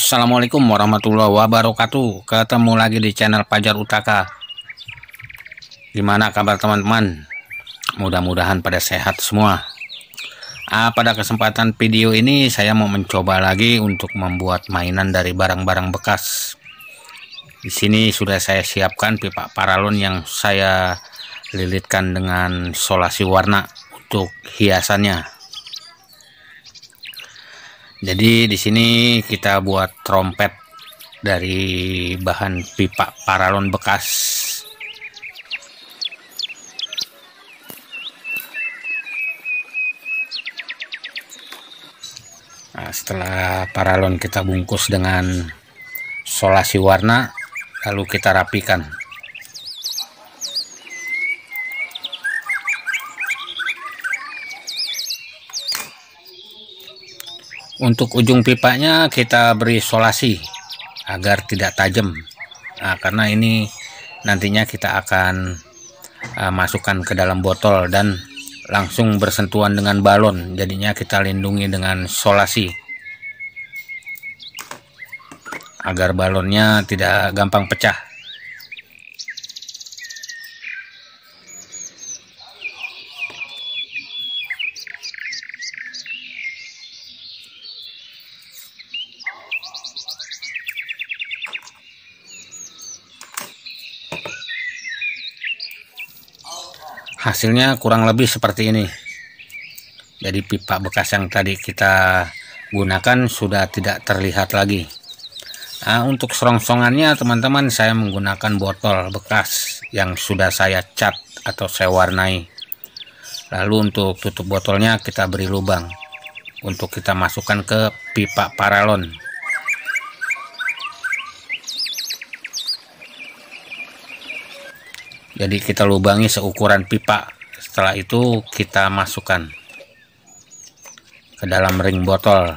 Assalamualaikum warahmatullahi wabarakatuh ketemu lagi di channel Pajar Utaka gimana kabar teman-teman mudah-mudahan pada sehat semua ah, pada kesempatan video ini saya mau mencoba lagi untuk membuat mainan dari barang-barang bekas di sini sudah saya siapkan pipa paralon yang saya lilitkan dengan solasi warna untuk hiasannya jadi di sini kita buat trompet dari bahan pipa paralon bekas. Nah, setelah paralon kita bungkus dengan solasi warna, lalu kita rapikan. Untuk ujung pipanya kita beri solasi agar tidak tajam. Nah, karena ini nantinya kita akan uh, masukkan ke dalam botol dan langsung bersentuhan dengan balon. Jadinya kita lindungi dengan solasi agar balonnya tidak gampang pecah. hasilnya kurang lebih seperti ini jadi pipa bekas yang tadi kita gunakan sudah tidak terlihat lagi nah, untuk serongsongannya teman-teman saya menggunakan botol bekas yang sudah saya cat atau saya warnai lalu untuk tutup botolnya kita beri lubang untuk kita masukkan ke pipa paralon jadi kita lubangi seukuran pipa setelah itu kita masukkan ke dalam ring botol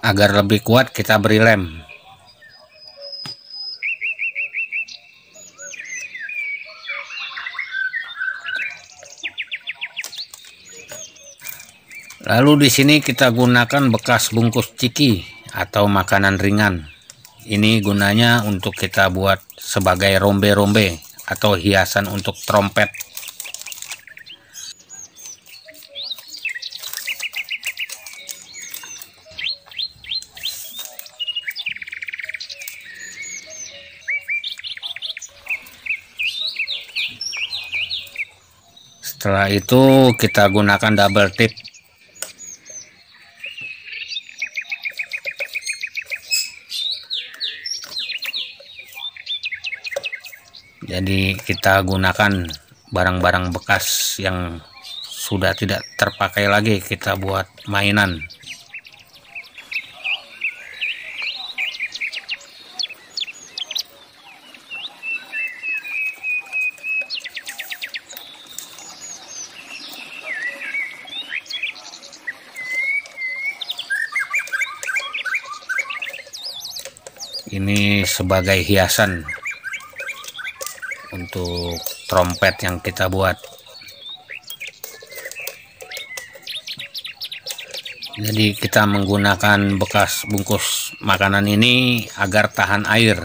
agar lebih kuat kita beri lem lalu di sini kita gunakan bekas bungkus ciki atau makanan ringan. Ini gunanya untuk kita buat sebagai rombe-rombe atau hiasan untuk trompet. Setelah itu kita gunakan double tip jadi kita gunakan barang-barang bekas yang sudah tidak terpakai lagi kita buat mainan ini sebagai hiasan untuk trompet yang kita buat jadi kita menggunakan bekas bungkus makanan ini agar tahan air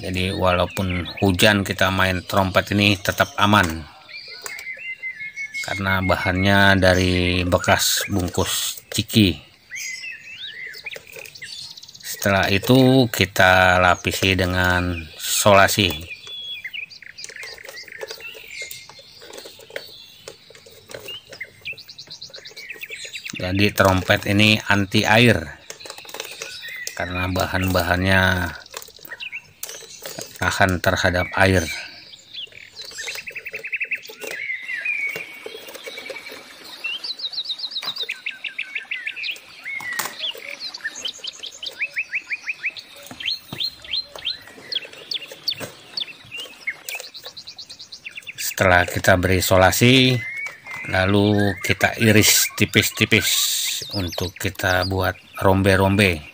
jadi walaupun hujan kita main trompet ini tetap aman karena bahannya dari bekas bungkus ciki setelah itu kita lapisi dengan solasi jadi trompet ini anti air karena bahan-bahannya tahan terhadap air setelah kita berisolasi lalu kita iris tipis-tipis untuk kita buat rombe-rombe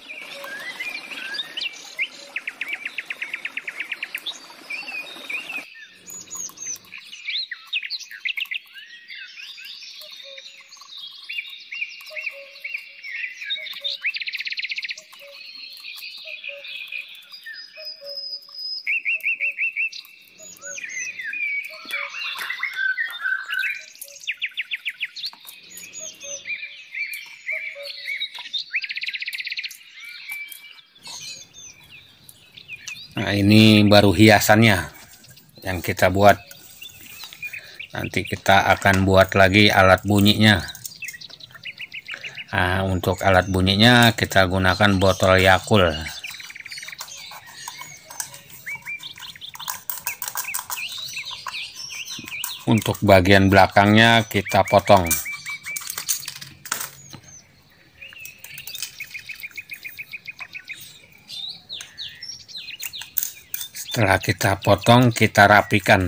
Nah, ini baru hiasannya yang kita buat. Nanti kita akan buat lagi alat bunyinya. Nah, untuk alat bunyinya kita gunakan botol Yakul. Untuk bagian belakangnya kita potong. Setelah kita potong, kita rapikan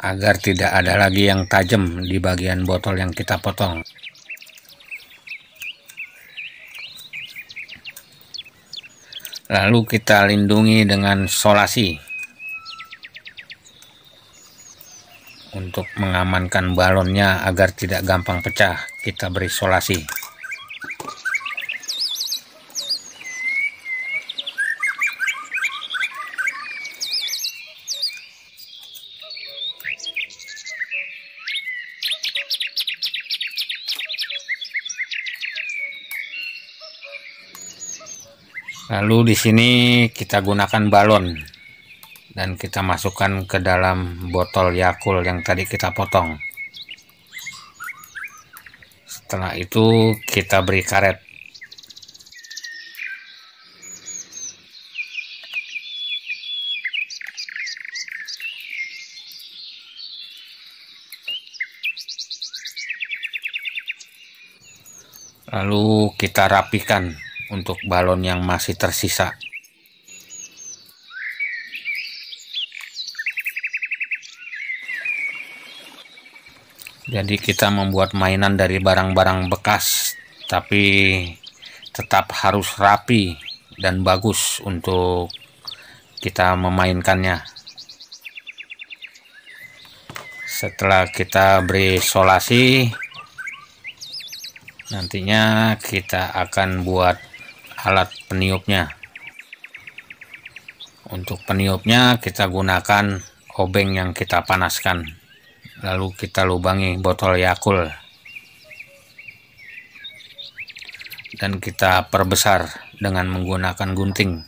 agar tidak ada lagi yang tajam di bagian botol yang kita potong. Lalu kita lindungi dengan solasi untuk mengamankan balonnya agar tidak gampang pecah. Kita beri solasi. Lalu di sini kita gunakan balon dan kita masukkan ke dalam botol Yakul yang tadi kita potong. Setelah itu kita beri karet. Lalu kita rapikan untuk balon yang masih tersisa. Jadi kita membuat mainan dari barang-barang bekas tapi tetap harus rapi dan bagus untuk kita memainkannya. Setelah kita beri solasi nantinya kita akan buat alat peniupnya untuk peniupnya kita gunakan obeng yang kita panaskan lalu kita lubangi botol yakul dan kita perbesar dengan menggunakan gunting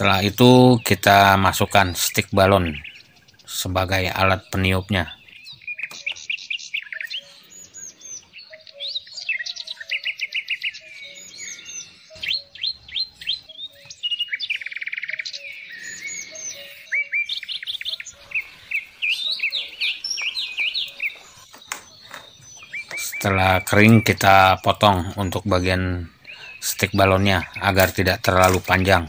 setelah itu kita masukkan stick balon sebagai alat peniupnya setelah kering kita potong untuk bagian stick balonnya agar tidak terlalu panjang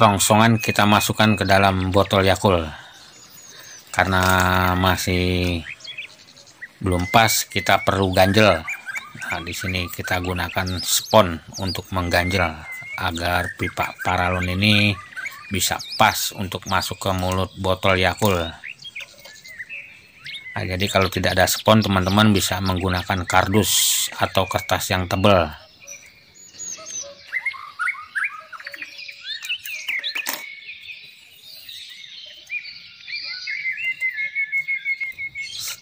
serongsongan kita masukkan ke dalam botol Yakult karena masih belum pas kita perlu ganjel nah di sini kita gunakan spon untuk mengganjel agar pipa paralon ini bisa pas untuk masuk ke mulut botol Yakult nah, jadi kalau tidak ada spon teman-teman bisa menggunakan kardus atau kertas yang tebal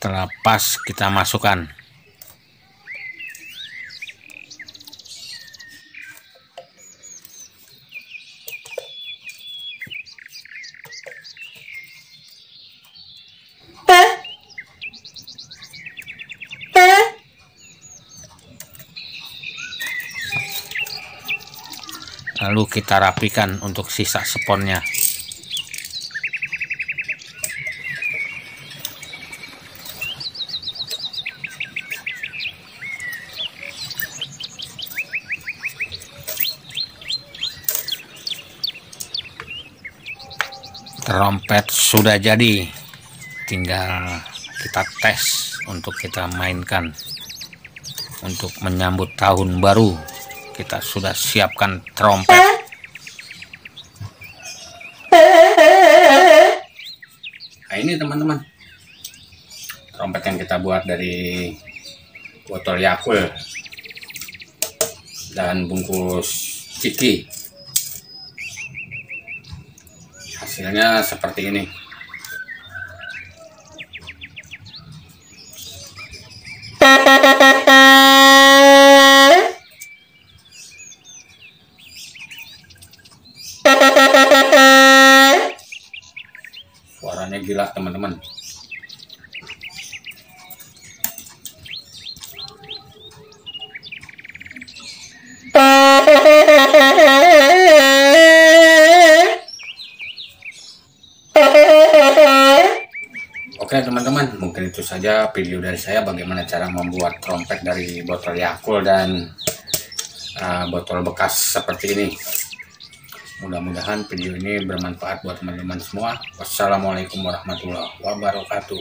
setelah kita masukkan eh? Eh? lalu kita rapikan untuk sisa sponnya trompet sudah jadi tinggal kita tes untuk kita mainkan untuk menyambut tahun baru kita sudah siapkan trompet nah ini teman-teman trompet yang kita buat dari botol yakul dan bungkus ciki hasilnya seperti ini suaranya gila teman-teman Oke teman-teman, mungkin itu saja video dari saya bagaimana cara membuat trompet dari botol Yakult dan uh, botol bekas seperti ini. Mudah-mudahan video ini bermanfaat buat teman-teman semua. Wassalamualaikum warahmatullahi wabarakatuh.